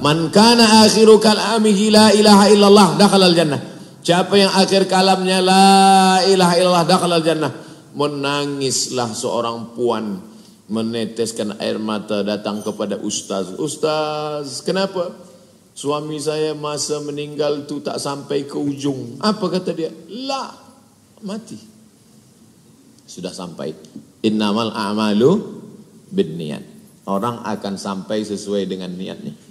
Man kana akhiru kalamihi la ilaha illallah dakhalal jannah. Siapa yang akhir kalamnya la ilaha illallah dakhalal jannah. Menangislah seorang puan meneteskan air mata datang kepada ustaz. Ustaz, kenapa? Suami saya masa meninggal tu tak sampai ke ujung. Apa kata dia? La mati. Sudah sampai. Innamal a'malu binniat. Orang akan sampai sesuai dengan niatnya.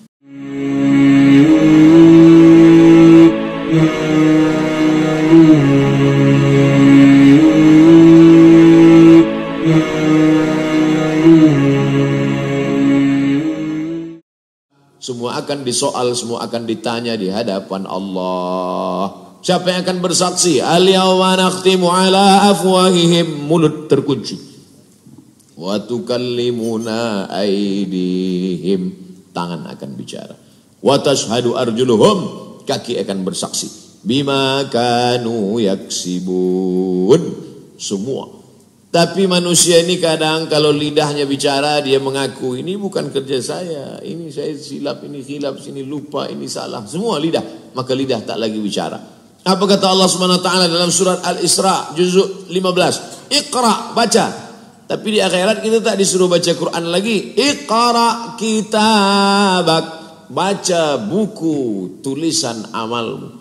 Semua akan disoal, semua akan ditanya di hadapan Allah. Siapa yang akan bersaksi? Al-yawma nakhtimu ala afwahihim. Mulut terkunci. Wa tukallimuna aidihim tangan akan bicara. Watashhadu arjuluhum, kaki akan bersaksi. Bima kanu yaksibun. Semua. Tapi manusia ini kadang kalau lidahnya bicara dia mengaku ini bukan kerja saya, ini saya silap, ini silap ini lupa, ini salah. Semua lidah, maka lidah tak lagi bicara. Apa kata Allah Subhanahu wa taala dalam surat Al-Isra juz 15? Iqra, baca. Tapi di akhirat kita tak disuruh baca Quran lagi. Iqra kitabak. Baca buku tulisan amalmu.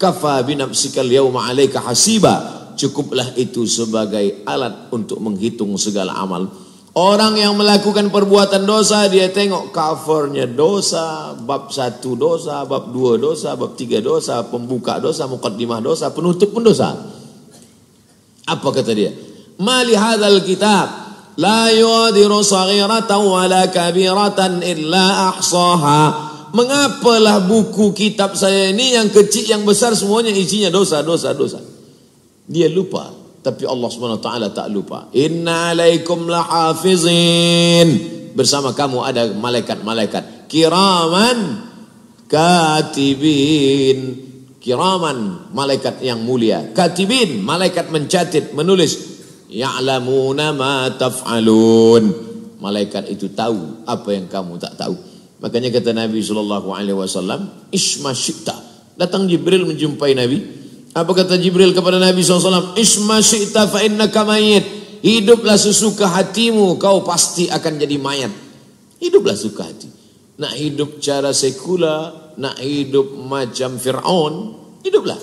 Kafa binapsikal yauma alaika hasiba. Cukuplah itu sebagai alat untuk menghitung segala amal. Orang yang melakukan perbuatan dosa dia tengok covernya dosa, bab satu dosa, bab dua dosa, bab tiga dosa, pembuka dosa, mukaddimah dosa, penutup pun dosa. Apa kata dia? ma li hadzal kitab la yuadiru saghiratan wala kabiratan illa ahsaha mengapalah buku kitab saya ini yang kecil yang besar semuanya isinya dosa dosa dosa dia lupa tapi Allah Subhanahu taala tak lupa inna alaikum lahafizin bersama kamu ada malaikat-malaikat kiraman katibin kiraman malaikat yang mulia katibin malaikat mencatat menulis ya'lamuna ma taf'alun. Malaikat itu tahu apa yang kamu tak tahu. Makanya kata Nabi sallallahu alaihi wasallam, "Isma syi'ta." Datang Jibril menjumpai Nabi. Apa kata Jibril kepada Nabi SAW? Isma syi'ta fa innaka mayit. Hiduplah sesuka hatimu, kau pasti akan jadi mayat. Hiduplah suka hati. Nak hidup cara sekular, nak hidup macam Fir'aun, hiduplah.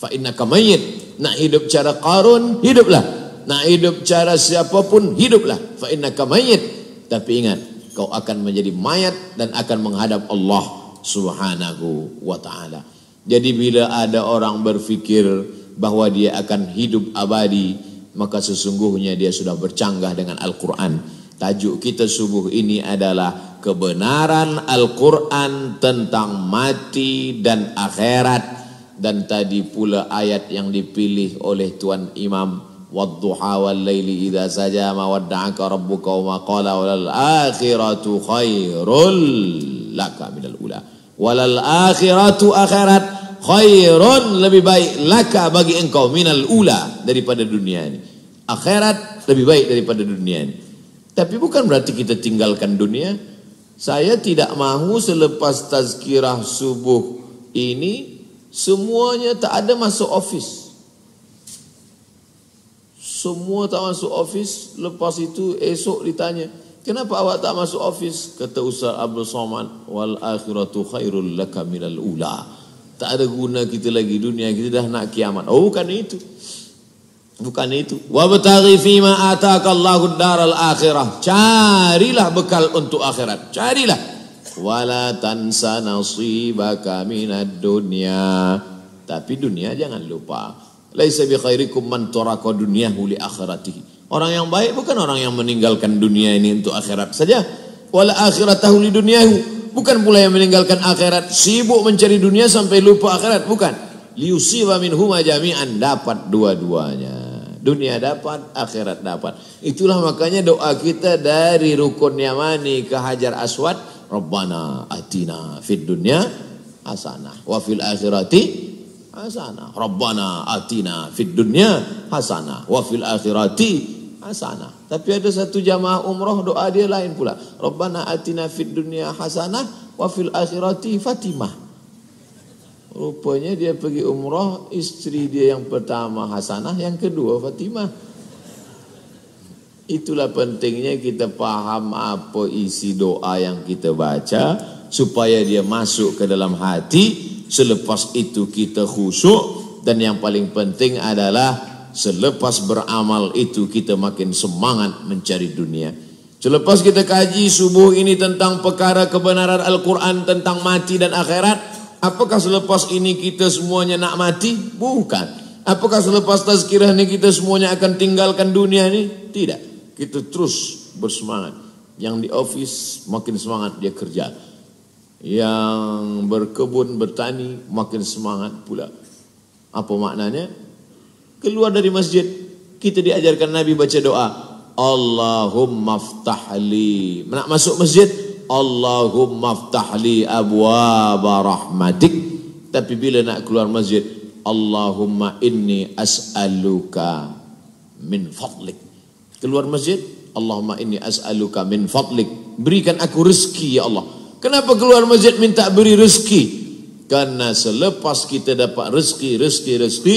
Fa innaka mayit. Nak hidup cara Qarun, hiduplah. Nah hidup cara siapapun hiduplah. Fa innaka Tapi ingat, kau akan menjadi mayat dan akan menghadap Allah Subhanahu wa taala. Jadi bila ada orang berfikir bahwa dia akan hidup abadi, maka sesungguhnya dia sudah bercanggah dengan Al-Qur'an. Tajuk kita subuh ini adalah kebenaran Al-Qur'an tentang mati dan akhirat dan tadi pula ayat yang dipilih oleh Tuan Imam والضحى والليل إذا سجى ما ودعك ربك وما قال وللآخرة خير لك من الأولى وللآخرة akhirat khairun lebih baik laka bagi engkau من الأولى daripada dunia ini akhirat lebih baik daripada dunia ini tapi bukan berarti kita tinggalkan dunia saya tidak mau selepas tazkirah subuh ini semuanya tak ada masuk office semua tak masuk office, lepas itu esok ditanya, kenapa awak tak masuk office? Kata Ustaz Abdul Somad, wal akhiratu khairul laka minal ula. Tak ada guna kita lagi dunia, kita dah nak kiamat. Oh bukan itu. Bukan itu. Wa bataghi fima ataka Allahu daral akhirah. Carilah bekal untuk akhirat. Carilah. Wala tansa nasibaka minad dunya. Tapi dunia jangan lupa. Laisa bi khairikum man taraka dunyahu li akhiratihi. Orang yang baik bukan orang yang meninggalkan dunia ini untuk akhirat saja. Wal akhiratahu li dunyahu. Bukan pula yang meninggalkan akhirat sibuk mencari dunia sampai lupa akhirat, bukan. Liusiba minhuma jami'an dapat dua-duanya. Dunia dapat, akhirat dapat. Itulah makanya doa kita dari rukun Yamani ke Hajar Aswad, Rabbana atina fid dunya hasanah wa fil akhirati hasanah. Rabbana atina fid dunya hasanah wa fil akhirati hasanah. Tapi ada satu jamaah umroh doa dia lain pula. Rabbana atina fid dunya hasanah wa fil akhirati Fatimah. Rupanya dia pergi umroh istri dia yang pertama hasanah, yang kedua Fatimah. Itulah pentingnya kita paham apa isi doa yang kita baca supaya dia masuk ke dalam hati selepas itu kita khusyuk dan yang paling penting adalah selepas beramal itu kita makin semangat mencari dunia selepas kita kaji subuh ini tentang perkara kebenaran Al-Quran tentang mati dan akhirat apakah selepas ini kita semuanya nak mati? bukan apakah selepas tazkirah ini kita semuanya akan tinggalkan dunia ini? tidak kita terus bersemangat yang di office makin semangat dia kerja kerja yang berkebun bertani makin semangat pula. Apa maknanya? Keluar dari masjid kita diajarkan Nabi baca doa. Allahumma ftahli. Nak masuk masjid, Allahumma ftahli abwaab rahmatik. Tapi bila nak keluar masjid, Allahumma inni as'aluka min fadlik. Keluar masjid, Allahumma inni as'aluka min fadlik. Berikan aku rezeki ya Allah. Kenapa keluar masjid minta beri rezeki? Karena selepas kita dapat rezeki, rezeki, rezeki,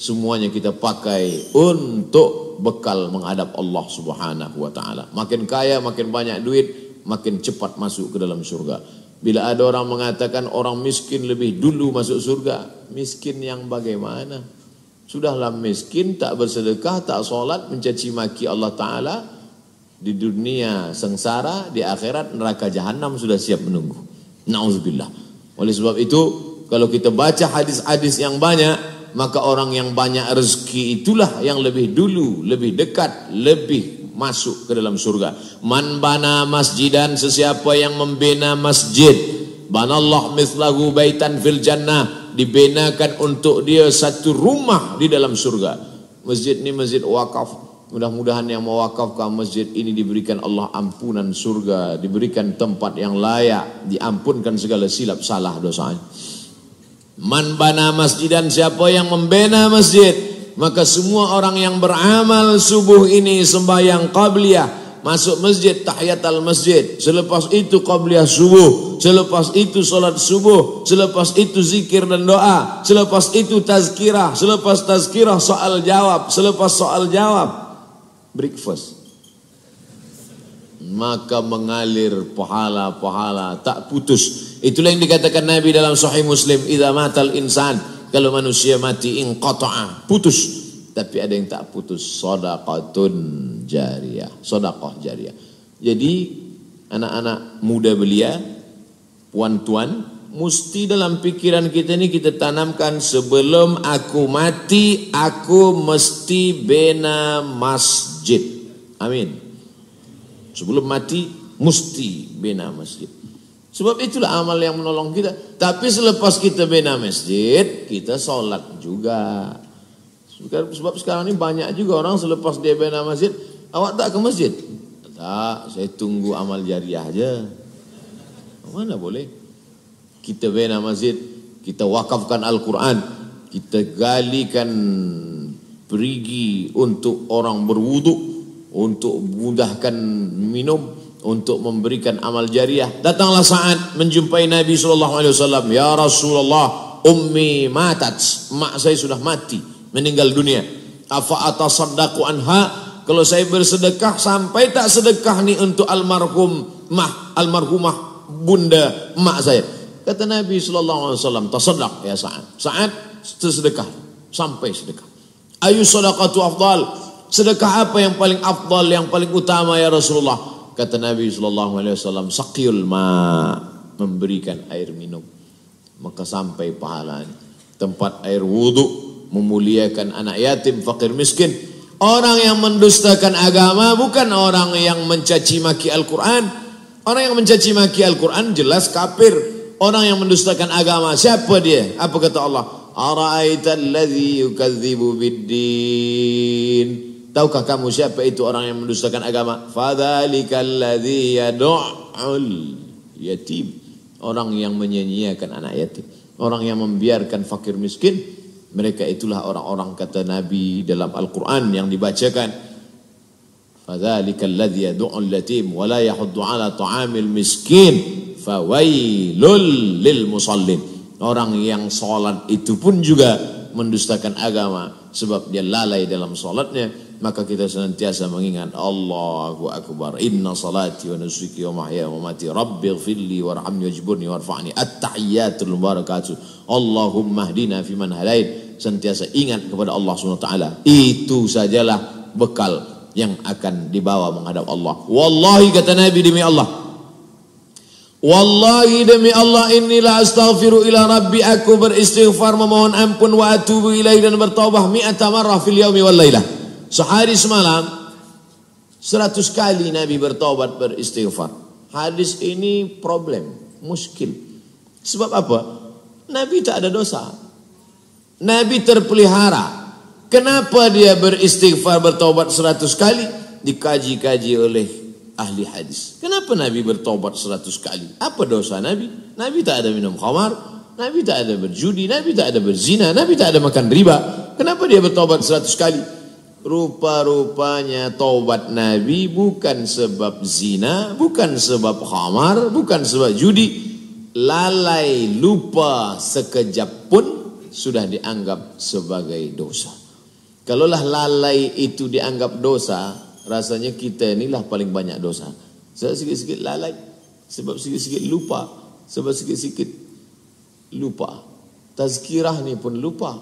semuanya kita pakai untuk bekal menghadap Allah Subhanahu wa taala. Makin kaya, makin banyak duit, makin cepat masuk ke dalam surga. Bila ada orang mengatakan orang miskin lebih dulu masuk surga, miskin yang bagaimana? Sudahlah miskin, tak bersedekah, tak solat, mencaci maki Allah Ta'ala, di dunia sengsara, di akhirat neraka jahanam sudah siap menunggu. Nauzubillah. Oleh sebab itu, kalau kita baca hadis-hadis yang banyak, maka orang yang banyak rezeki itulah yang lebih dulu, lebih dekat, lebih masuk ke dalam surga. Man bana masjidan sesiapa yang membina masjid, banallah mislahu baitan fil jannah, dibinakan untuk dia satu rumah di dalam surga. Masjid ini masjid wakaf Mudah-mudahan yang mewakafkan masjid ini diberikan Allah ampunan surga, diberikan tempat yang layak, diampunkan segala silap salah dosanya. Man bana dan siapa yang membina masjid, maka semua orang yang beramal subuh ini sembahyang qabliyah, masuk masjid tahiyat al masjid, selepas itu qabliyah subuh, selepas itu salat subuh, selepas itu zikir dan doa, selepas itu tazkirah, selepas tazkirah soal jawab, selepas soal jawab breakfast. Maka mengalir pahala-pahala tak putus. Itulah yang dikatakan Nabi dalam Sahih Muslim, "Idza matal insan", kalau manusia mati inqata'a, putus. Tapi ada yang tak putus, sodakotun jariah, sedekah jariah. Jadi anak-anak muda belia, puan-tuan, mesti dalam pikiran kita ini kita tanamkan sebelum aku mati aku mesti bina masjid masjid. Amin. Sebelum mati mesti bina masjid. Sebab itulah amal yang menolong kita. Tapi selepas kita bina masjid, kita sholat juga. Sebab sekarang ini banyak juga orang selepas dia bina masjid, awak tak ke masjid? Tak, saya tunggu amal jariah aja. Mana boleh? Kita bina masjid, kita wakafkan Al-Quran, kita galikan perigi untuk orang berwuduk, untuk mudahkan minum, untuk memberikan amal jariah. Datanglah saat menjumpai Nabi sallallahu alaihi wasallam, "Ya Rasulullah, ummi matat." Mak saya sudah mati, meninggal dunia. Afa atasaddaqu anha? Kalau saya bersedekah sampai tak sedekah nih untuk almarhum mah almarhumah bunda mak saya. Kata Nabi sallallahu alaihi wasallam, "Tasaddaq ya saat, saat sedekah sampai sedekah ayu sadaqatu afdal sedekah apa yang paling afdal yang paling utama ya Rasulullah kata Nabi sallallahu alaihi wasallam saqiyul ma memberikan air minum maka sampai pahalanya tempat air wudhu memuliakan anak yatim fakir miskin orang yang mendustakan agama bukan orang yang mencaci maki Al-Qur'an Orang yang mencaci maki Al-Quran jelas kafir. Orang yang mendustakan agama siapa dia? Apa kata Allah? Ara'aita alladhi yukadzibu biddin. Tahukah kamu siapa itu orang yang mendustakan agama? Fadzalikal ladzi yad'ul yatim. Orang yang menyanyiakan anak yatim. Orang yang membiarkan fakir miskin. Mereka itulah orang-orang kata Nabi dalam Al-Quran yang dibacakan. فذلك الذي يدعو اليتيم ولا يحض taamil miskin. المسكين فويل musallim. Orang yang sholat itu pun juga mendustakan agama sebab dia lalai dalam sholatnya. Maka kita senantiasa mengingat Allahu Akbar. Inna salati wa nusuki wa mahya wa mati. Rabbi ghfirli warhamni wajburni warfa'ni. At-tahiyyatul mubarakatuh. Allahumma hdina fiman hadain. Senantiasa ingat kepada Allah SWT. Itu sajalah bekal yang akan dibawa menghadap Allah. Wallahi kata Nabi demi Allah. Wallahi demi Allah inilah astaghfiru ila rabbi aku beristighfar memohon ampun wa atubu ilaihi dan bertaubah mi'ata marrah fil yaumi wal lailah. Sehari semalam seratus kali Nabi bertobat beristighfar. Hadis ini problem, muskil. Sebab apa? Nabi tak ada dosa. Nabi terpelihara. Kenapa dia beristighfar bertobat seratus kali? Dikaji-kaji oleh ahli hadis. Kenapa Nabi bertobat seratus kali? Apa dosa Nabi? Nabi tak ada minum khamar, Nabi tak ada berjudi, Nabi tak ada berzina, Nabi tak ada makan riba. Kenapa dia bertobat seratus kali? Rupa-rupanya tobat Nabi bukan sebab zina, bukan sebab khamar, bukan sebab judi. Lalai lupa sekejap pun sudah dianggap sebagai dosa. Kalaulah lalai itu dianggap dosa, rasanya kita inilah paling banyak dosa. Sebab sikit-sikit lalai, sebab sikit-sikit lupa, sebab sikit-sikit lupa. Tazkirah ni pun lupa.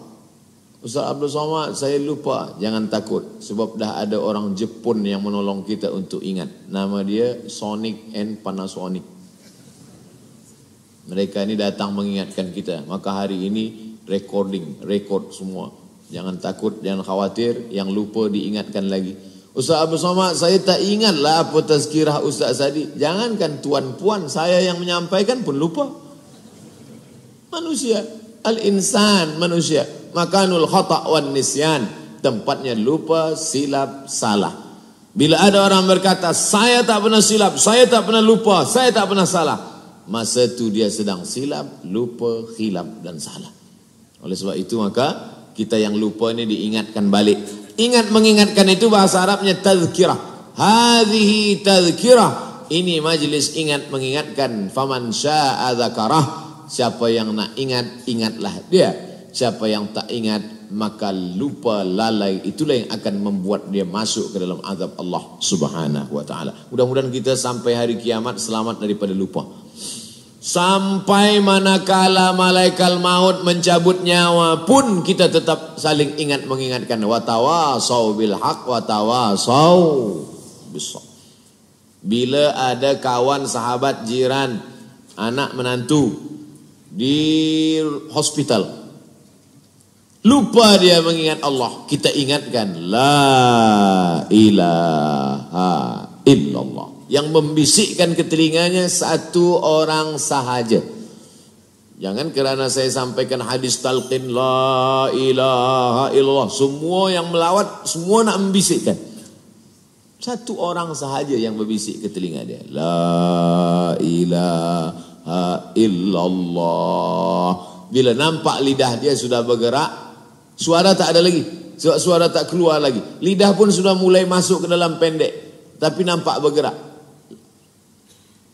Ustaz Abdul Somad, saya lupa. Jangan takut. Sebab dah ada orang Jepun yang menolong kita untuk ingat. Nama dia Sonic and Panasonic. Mereka ini datang mengingatkan kita. Maka hari ini recording, record semua. Jangan takut, jangan khawatir. Yang lupa diingatkan lagi. Ustaz Abu Somad, saya tak ingatlah apa tazkirah Ustaz Sadi. Jangankan tuan puan, saya yang menyampaikan pun lupa. Manusia, al-insan manusia. Makanul khata' wan nisyan. Tempatnya lupa, silap, salah. Bila ada orang berkata, saya tak pernah silap, saya tak pernah lupa, saya tak pernah salah. Masa itu dia sedang silap, lupa, khilap dan salah. Oleh sebab itu maka kita yang lupa ini diingatkan balik. Ingat mengingatkan itu bahasa Arabnya tazkirah. Hadhihi tazkirah. Ini majlis ingat mengingatkan. Faman syaa dzakarah. Siapa yang nak ingat, ingatlah dia. Siapa yang tak ingat, maka lupa lalai. Itulah yang akan membuat dia masuk ke dalam azab Allah Subhanahu wa taala. Mudah-mudahan kita sampai hari kiamat selamat daripada lupa. Sampai manakala malaikat maut mencabut nyawa pun kita tetap saling ingat mengingatkan watawasau bil haq watawasau Bila ada kawan sahabat jiran anak menantu di hospital lupa dia mengingat Allah kita ingatkan la ilaha illallah yang membisikkan ke telinganya satu orang sahaja. Jangan kerana saya sampaikan hadis talqin la ilaha illallah semua yang melawat semua nak membisikkan. Satu orang sahaja yang membisik ke telinga dia. La ilaha illallah. Bila nampak lidah dia sudah bergerak, suara tak ada lagi. Sebab suara tak keluar lagi. Lidah pun sudah mulai masuk ke dalam pendek. Tapi nampak bergerak.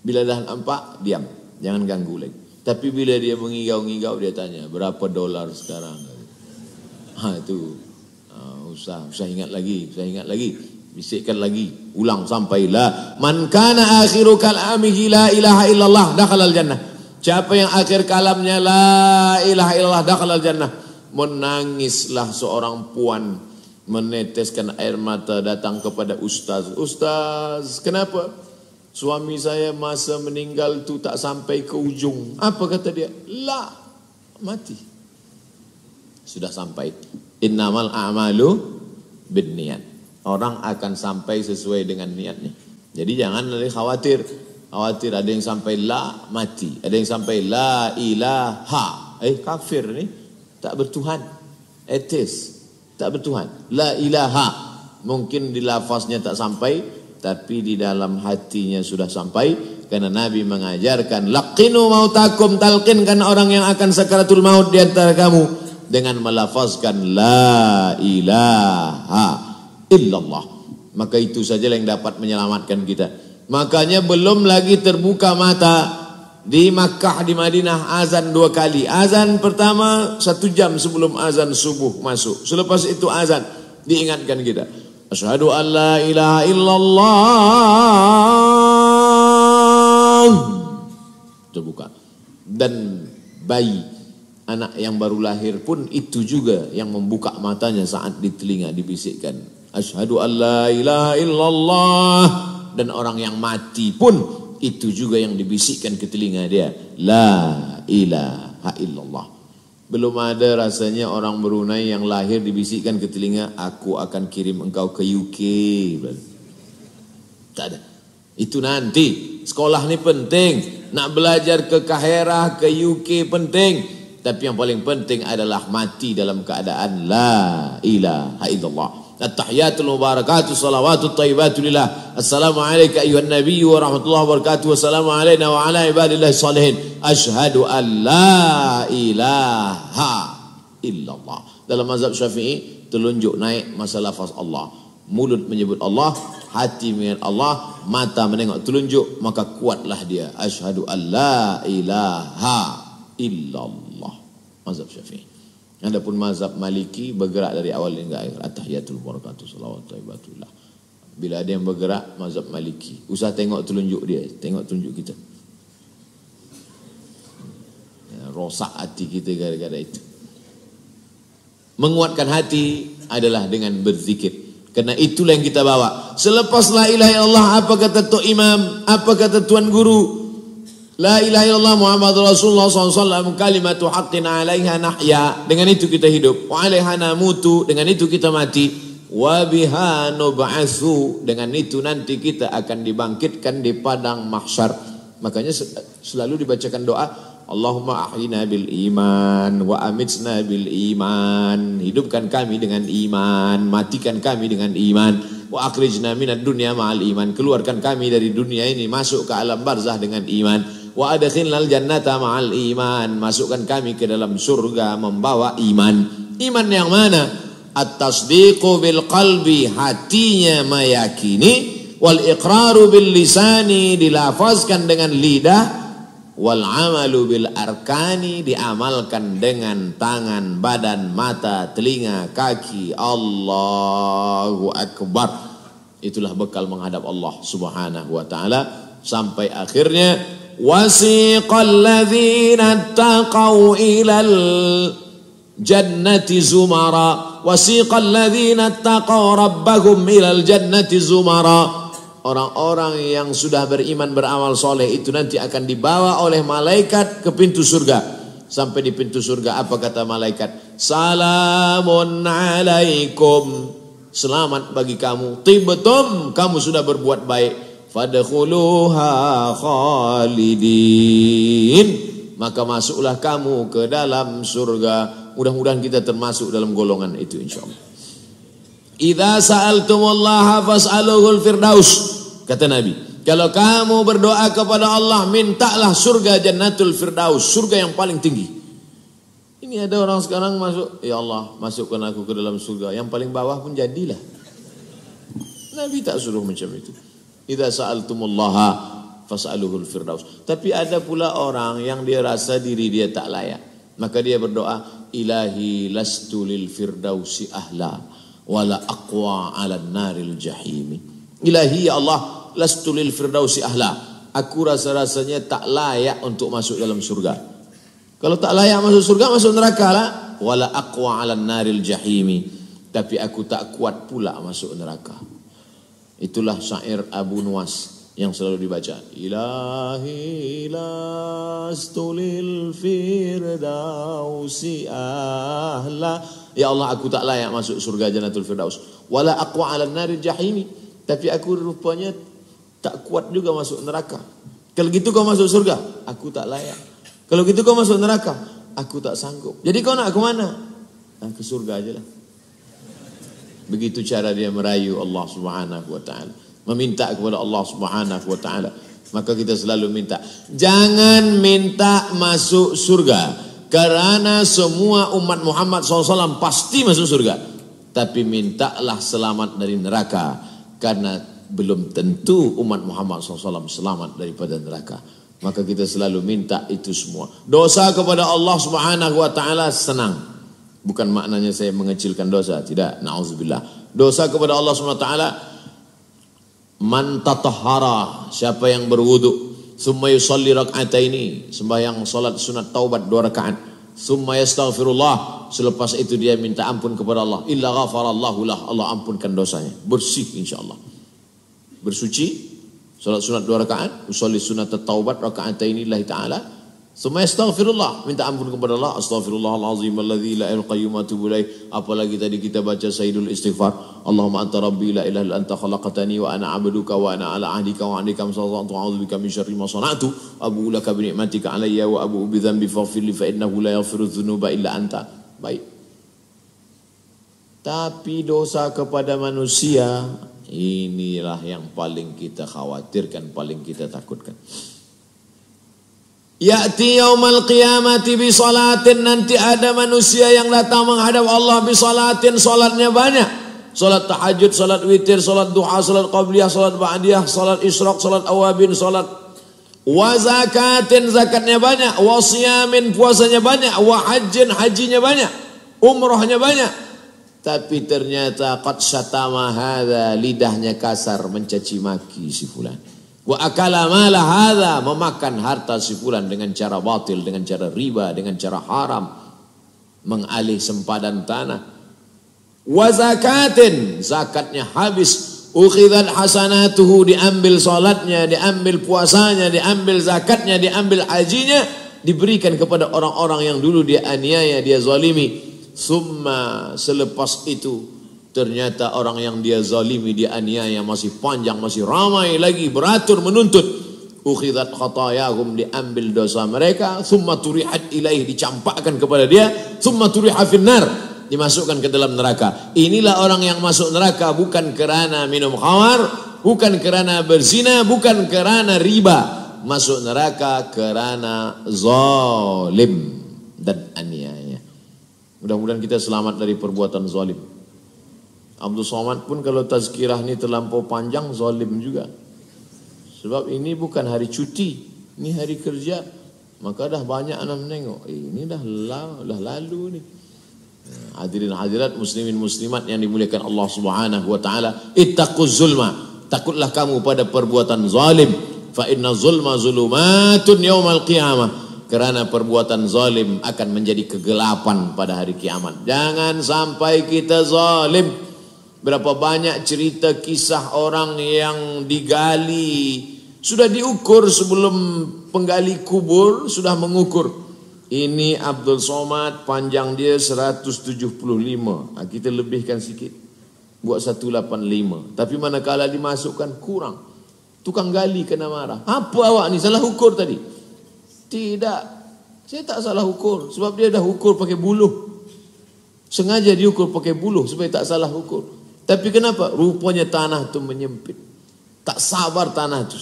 Bila dah nampak, diam. Jangan ganggu lagi. Tapi bila dia mengigau-ngigau, dia tanya, berapa dolar sekarang? Ha, itu uh, usah, usah ingat lagi, usah ingat lagi. Bisikkan lagi, ulang sampai la man kana akhiru kalamihi la ilaha illallah dakhala jannah. Siapa yang akhir kalamnya la ilaha illallah dakhala jannah. Menangislah seorang puan meneteskan air mata datang kepada ustaz. Ustaz, kenapa? Suami saya masa meninggal tu tak sampai ke ujung. Apa kata dia? La mati. Sudah sampai. Innamal a'malu berniat. Orang akan sampai sesuai dengan niatnya. Jadi jangan khawatir. Khawatir ada yang sampai la mati. Ada yang sampai la ilaha. Eh kafir ni tak bertuhan. Etis tak bertuhan. La ilaha. Mungkin dilafaznya tak sampai tapi di dalam hatinya sudah sampai karena Nabi mengajarkan laqinu mautakum talqinkan orang yang akan sakaratul maut di antara kamu dengan melafazkan la ilaha illallah maka itu saja yang dapat menyelamatkan kita makanya belum lagi terbuka mata di Makkah di Madinah azan dua kali azan pertama satu jam sebelum azan subuh masuk selepas itu azan diingatkan kita أشهد أن لا إله إلا الله itu buka dan bayi anak yang baru lahir pun itu juga yang membuka matanya saat di telinga dibisikkan Ashadu an la ilaha illallah dan orang yang mati pun itu juga yang dibisikkan ke telinga dia la ilaha illallah Belum ada rasanya orang Brunei yang lahir dibisikkan ke telinga, aku akan kirim engkau ke UK. Tak ada. Itu nanti. Sekolah ni penting. Nak belajar ke Kahera, ke UK penting. Tapi yang paling penting adalah mati dalam keadaan La ilaha illallah. التحياتul mubarakatuh salawatut thayyibatu lillah assalamu alayka ayuhan nabiyyu wa rahmatullahi wa barakatuh wa salam alayna wa ala ibadillahi salihin ashhadu an la ilaha illallah dalam mazhab syafi'i telunjuk naik masalah fas Allah mulut menyebut Allah hati menyebut Allah mata menengok telunjuk maka kuatlah dia ashhadu an la ilaha illallah mazhab syafi'i Adapun mazhab Maliki bergerak dari awal hingga akhir at-tahiyatul barakatuh selawat taibatullah. Bila ada yang bergerak mazhab Maliki, usah tengok telunjuk dia, tengok tunjuk kita. Ya, rosak hati kita gara-gara itu. Menguatkan hati adalah dengan berzikir. Kena itulah yang kita bawa. Selepas la ilaha illallah apa kata tu imam? Apa kata tuan guru? La ilaha illallah Muhammad Rasulullah SAW kalimatu haqqin alaiha nahya. Dengan itu kita hidup. Wa alaiha namutu. Dengan itu kita mati. Wa biha nub'asu. Dengan itu nanti kita akan dibangkitkan di padang mahsyar. Makanya selalu dibacakan doa. Allahumma ahyina bil iman wa amitna bil iman. Hidupkan kami dengan iman. Matikan kami dengan iman wa akhrijna minad dunya ma'al iman keluarkan kami dari dunia ini masuk ke alam barzah dengan iman Wa adkhilnal jannata ma'al iman. Masukkan kami ke dalam surga membawa iman. Iman yang mana? At-tasdiqu bil qalbi, hatinya meyakini. Wal iqraru bil lisani, dilafazkan dengan lidah. Wal amalu bil arkani, diamalkan dengan tangan, badan, mata, telinga, kaki. Allahu Akbar. Itulah bekal menghadap Allah subhanahu wa ta'ala. Sampai akhirnya وسيق الذين اتقوا إلى الجنة زمرا وسيق الذين اتقوا ربهم إلى الجنة زمرا Orang-orang yang sudah beriman beramal soleh itu nanti akan dibawa oleh malaikat ke pintu surga. Sampai di pintu surga apa kata malaikat? Salamun alaikum. Selamat bagi kamu. Tibetum kamu sudah berbuat baik fadkhuluha khalidin maka masuklah kamu ke dalam surga mudah-mudahan kita termasuk dalam golongan itu insyaallah idza sa'altumullaha fas'aluhul firdaus kata nabi kalau kamu berdoa kepada Allah mintalah surga jannatul firdaus surga yang paling tinggi ini ada orang sekarang masuk ya Allah masukkan aku ke dalam surga yang paling bawah pun jadilah Nabi tak suruh macam itu Idza sa'altumullaha fas'aluhul firdaus. Tapi ada pula orang yang dia rasa diri dia tak layak. Maka dia berdoa, ilahi lastu lil firdausi ahla wala aqwa 'ala naril jahimi. Ilahi ya Allah, lastu lil firdausi ahla. Aku rasa-rasanya tak layak untuk masuk dalam surga. Kalau tak layak masuk surga, masuk neraka lah. Wala aqwa 'ala naril jahimi. Tapi aku tak kuat pula masuk neraka. Itulah syair Abu Nuwas yang selalu dibaca. Ilahi lastulil firdausi ahla. Ya Allah aku tak layak masuk surga janatul firdaus. Wala aku ala nari jahimi. Tapi aku rupanya tak kuat juga masuk neraka. Kalau gitu kau masuk surga, aku tak layak. Kalau gitu kau masuk neraka, aku tak sanggup. Jadi kau nak ke mana? Nah, ke surga aja lah. Begitu cara dia merayu Allah Subhanahu wa taala, meminta kepada Allah Subhanahu wa taala. Maka kita selalu minta, jangan minta masuk surga. Karena semua umat Muhammad SAW pasti masuk surga. Tapi mintalah selamat dari neraka. Karena belum tentu umat Muhammad SAW selamat daripada neraka. Maka kita selalu minta itu semua. Dosa kepada Allah Subhanahu wa taala senang. Bukan maknanya saya mengecilkan dosa, tidak. Nauzubillah. Dosa kepada Allah SWT man tatahara, siapa yang berwudu, summa yusalli ini sembahyang salat sunat taubat dua rakaat. Summa yastaghfirullah, selepas itu dia minta ampun kepada Allah. Illa ghafarallahu lah, Allah ampunkan dosanya. Bersih insyaallah. Bersuci, salat sunat dua rakaat, usolli sunat taubat rakaat ini lillahi ta'ala semua astaghfirullah, minta ampun kepada Allah. Astaghfirullahalazim alladzi la ilaha qayyum atubu Apalagi tadi kita baca Sayyidul Istighfar. Allahumma anta rabbi la ilaha illa anta khalaqtani wa ana 'abduka wa ana 'ala 'ahdika wa 'ahdika masata'tu a'udzu bika min syarri ma sana'tu. Abu laka bi ni'matika 'alayya wa abu bi dhanbi faghfir li fa innahu la yaghfiru dhunuba illa anta. Baik. Tapi dosa kepada manusia inilah yang paling kita khawatirkan, paling kita takutkan. Ya'ti yaumal qiyamati bi salatin nanti ada manusia yang datang menghadap Allah bi salatin salatnya banyak. Salat tahajud, salat witir, salat duha, salat qabliyah, salat ba'diyah, salat isyraq, salat awabin, salat wa zakatin zakatnya banyak, wa siyamin puasanya banyak, wa hajjin hajinya banyak, umrohnya banyak. Tapi ternyata qad syatama hadza lidahnya kasar mencaci maki si fulan. Wa akala mala hadha, memakan harta si fulan dengan cara batil, dengan cara riba, dengan cara haram, mengalih sempadan tanah. Wa zakatin, zakatnya habis. Ukhidat hasanatuhu, diambil salatnya, diambil puasanya, diambil zakatnya, diambil hajinya, diberikan kepada orang-orang yang dulu dia aniaya, dia zalimi. Summa selepas itu Ternyata orang yang dia zalimi, dia aniaya masih panjang, masih ramai lagi beratur menuntut. Ukhidat khatayahum diambil dosa mereka, thumma turihat ilaih dicampakkan kepada dia, thumma turihat finnar dimasukkan ke dalam neraka. Inilah orang yang masuk neraka bukan kerana minum khawar, bukan kerana berzina, bukan kerana riba. Masuk neraka kerana zalim dan aniaya. Mudah-mudahan kita selamat dari perbuatan zalim. Abdul Somad pun kalau tazkirah ini terlampau panjang zalim juga. Sebab ini bukan hari cuti, ini hari kerja. Maka dah banyak anak menengok, eh, ini dah lalu, dah lalu ni. Eh, hadirin hadirat muslimin muslimat yang dimuliakan Allah Subhanahu wa taala, ittaqul zulma. Takutlah kamu pada perbuatan zalim. Fa inna zulma zulumatun yaumal qiyamah kerana perbuatan zalim akan menjadi kegelapan pada hari kiamat. Jangan sampai kita zalim. Berapa banyak cerita kisah orang yang digali Sudah diukur sebelum penggali kubur Sudah mengukur Ini Abdul Somad panjang dia 175 ha, Kita lebihkan sikit Buat 185 Tapi mana manakala dimasukkan kurang Tukang gali kena marah Apa awak ni salah ukur tadi Tidak Saya tak salah ukur Sebab dia dah ukur pakai buluh Sengaja diukur pakai buluh Supaya tak salah ukur tapi kenapa? Rupanya tanah itu menyempit. Tak sabar tanah itu.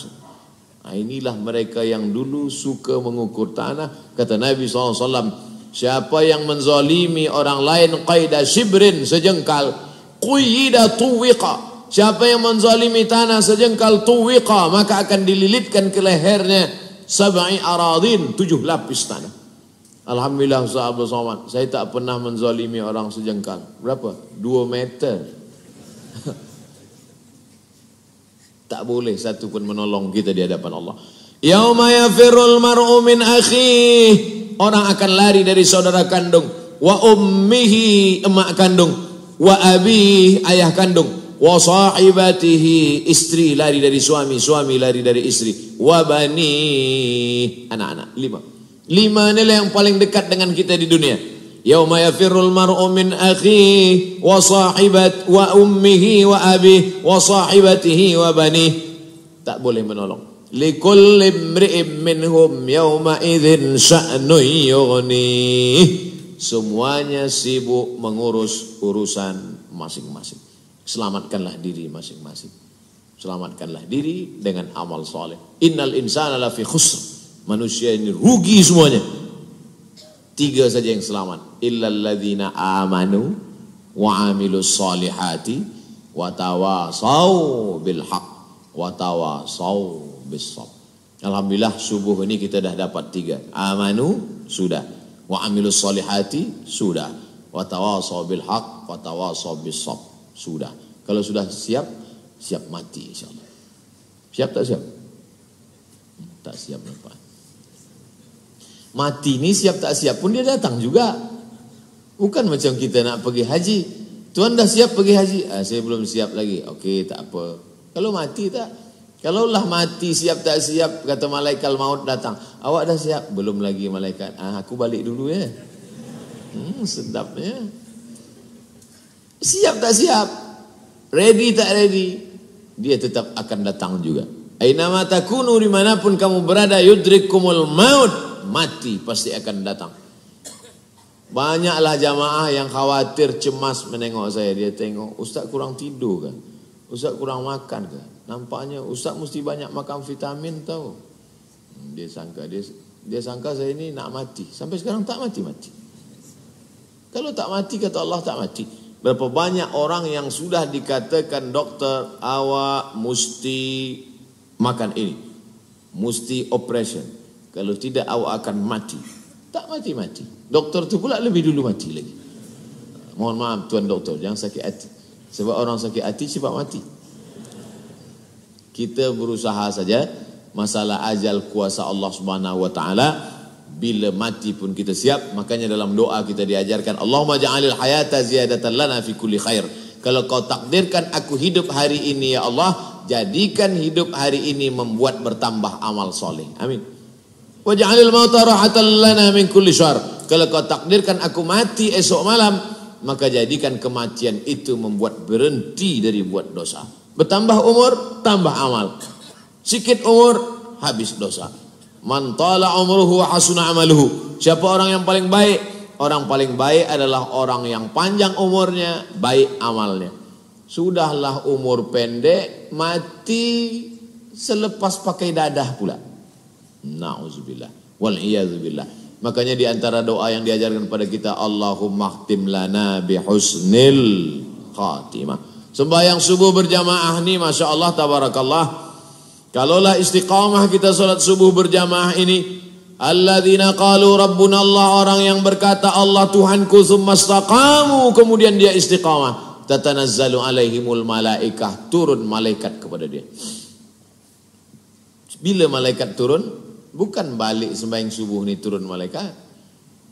Nah, ha, inilah mereka yang dulu suka mengukur tanah. Kata Nabi SAW, siapa yang menzalimi orang lain qaida shibrin sejengkal, kuyida tuwiqa. Siapa yang menzalimi tanah sejengkal tuwiqa, maka akan dililitkan ke lehernya sab'i aradin, tujuh lapis tanah. Alhamdulillah sahabat sahabat, saya tak pernah menzalimi orang sejengkal. Berapa? Dua meter. Tak boleh satu pun menolong kita di hadapan Allah. Yauma yafirul mar'u min Orang akan lari dari saudara kandung, wa ummihi emak kandung, wa abi ayah kandung, wa sahibatihi istri lari dari suami, suami lari dari istri, wa bani anak-anak. Lima. Lima nilai yang paling dekat dengan kita di dunia. Yauma yafirul mar'u min akhihi wa sahibat wa ummihi wa abihi wa sahibatihi wa banih. Tak boleh menolong. Likulli imri'in minhum yauma idzin sya'nun yughni. Semuanya sibuk mengurus urusan masing-masing. Selamatkanlah diri masing-masing. Selamatkanlah diri dengan amal soleh. Innal insana lafi khusr. Manusia ini rugi semuanya Tiga saja yang selamat. Illalladzina amanu wa amilus solihati wa tawasau bil haq wa tawasau bis Alhamdulillah subuh ini kita dah dapat tiga. Amanu sudah. Wa amilus solihati sudah. Wa tawasau bil haq wa tawasau bis Sudah. Kalau sudah siap, siap mati insyaallah. Siap tak siap? Hmm, tak siap nampak. Mati ni siap tak siap pun dia datang juga. Bukan macam kita nak pergi haji. Tuhan dah siap pergi haji? Ah, saya belum siap lagi. Okey, tak apa. Kalau mati tak? Kalau lah mati siap tak siap, kata malaikat maut datang. Awak dah siap? Belum lagi malaikat. Ah, aku balik dulu ya. Hmm, sedapnya. Siap tak siap? Ready tak ready? Dia tetap akan datang juga. Aina mata kunu dimanapun kamu berada yudrikumul maut mati pasti akan datang. Banyaklah jamaah yang khawatir cemas menengok saya. Dia tengok, ustaz kurang tidur kan? Ustaz kurang makan kan? Nampaknya ustaz mesti banyak makan vitamin tau. Hmm, dia sangka dia dia sangka saya ini nak mati. Sampai sekarang tak mati-mati. Kalau tak mati kata Allah tak mati. Berapa banyak orang yang sudah dikatakan doktor awak mesti makan ini. Mesti operation. Kalau tidak awak akan mati Tak mati-mati Doktor tu pula lebih dulu mati lagi Mohon maaf tuan doktor Jangan sakit hati Sebab orang sakit hati cepat mati Kita berusaha saja Masalah ajal kuasa Allah subhanahu wa ta'ala Bila mati pun kita siap Makanya dalam doa kita diajarkan Allahumma ja'alil hayata ziyadatan lana fi kulli khair Kalau kau takdirkan aku hidup hari ini ya Allah Jadikan hidup hari ini membuat bertambah amal soleh Amin Waj'alil mauta rahatan lana min kulli syar. Kalau kau takdirkan aku mati esok malam, maka jadikan kematian itu membuat berhenti dari buat dosa. Bertambah umur, tambah amal. Sikit umur, habis dosa. Man tala umruhu wa hasuna amaluhu. Siapa orang yang paling baik? Orang paling baik adalah orang yang panjang umurnya, baik amalnya. Sudahlah umur pendek, mati selepas pakai dadah pula. Nauzubillah. Wal billah. Makanya di antara doa yang diajarkan kepada kita Allahumma khtim lana bihusnil khatimah. Sembahyang subuh berjamaah ini, Masya Allah tabarakallah. Kalaulah istiqamah kita sholat subuh berjamaah ini Alladzina qalu rabbuna Allah orang yang berkata Allah Tuhanku summa kemudian dia istiqamah tatanazzalu alaihimul malaikah turun malaikat kepada dia. Bila malaikat turun bukan balik sembahyang subuh ni turun malaikat.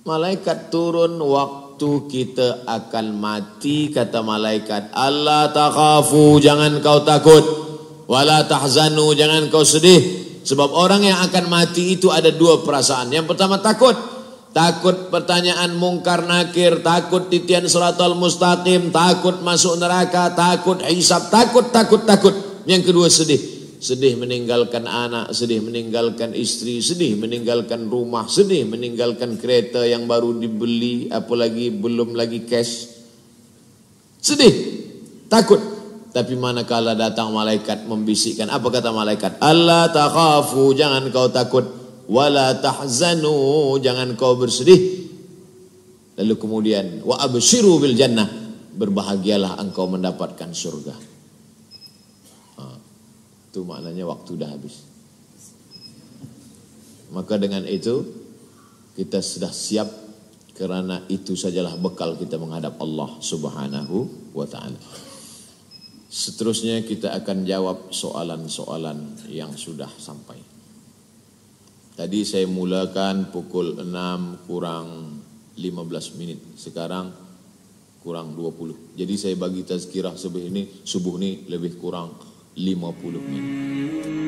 Malaikat turun waktu kita akan mati kata malaikat. Allah takafu jangan kau takut. Wala tahzanu jangan kau sedih. Sebab orang yang akan mati itu ada dua perasaan. Yang pertama takut. Takut pertanyaan mungkar nakir, takut titian suratul mustaqim, takut masuk neraka, takut hisab, takut, takut, takut. Yang kedua sedih. sedih meninggalkan anak, sedih meninggalkan istri, sedih meninggalkan rumah, sedih meninggalkan kereta yang baru dibeli, apalagi belum lagi cash. Sedih, takut. Tapi manakala datang malaikat membisikkan, apa kata malaikat? Allah takafu, jangan kau takut. Wala tahzanu, jangan kau bersedih. Lalu kemudian, wa abshiru bil jannah, berbahagialah engkau mendapatkan surga. itu maknanya waktu dah habis. Maka dengan itu kita sudah siap kerana itu sajalah bekal kita menghadap Allah Subhanahu wa taala. Seterusnya kita akan jawab soalan-soalan yang sudah sampai. Tadi saya mulakan pukul 6 kurang 15 minit. Sekarang kurang 20. Jadi saya bagi tazkirah subuh ini, subuh ini lebih kurang 50 menit.